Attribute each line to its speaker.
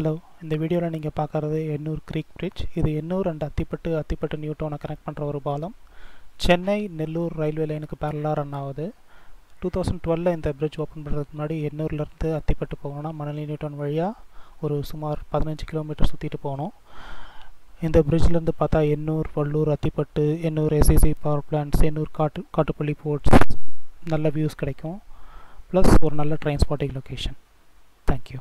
Speaker 1: hello இந்த வீடியோவில் நீங்கள் பார்க்குறது எண்ணூர் க்ரீக்
Speaker 2: பிரிட்ஜ் இது எண்ணூர் அண்ட் அத்திப்பட்டு அத்திப்பட்டு நியூட்டோனை கனெக்ட் பண்ணுற ஒரு பாலம் சென்னை நெல்லூர் ரயில்வே லைனுக்கு பேரலாக ரன் ஆகுது டூ தௌசண்ட் டுவெலில் இந்த பிரிட்ஜ் ஓப்பன் பண்ணுறதுக்கு முன்னாடி எண்ணூர்லேருந்து அத்திப்பட்டு போகணும்னா மணலி நியூட்டோன் வழியாக ஒரு சுமார் பதினஞ்சு கிலோமீட்டர் சுற்றிட்டு போகணும் இந்த பிரிட்ஜ்லேருந்து பார்த்தா Ennore Vallur Athipattu Ennore SEC power plants Ennore காட்டு
Speaker 3: காட்டுப்பள்ளி போர்ட்ஸ் நல்ல வியூஸ் கிடைக்கும் ப்ளஸ் ஒரு நல்ல ட்ரான்ஸ்போர்ட்டிங் லொக்கேஷன் லொக்கேஷன்
Speaker 4: தேங்க்யூ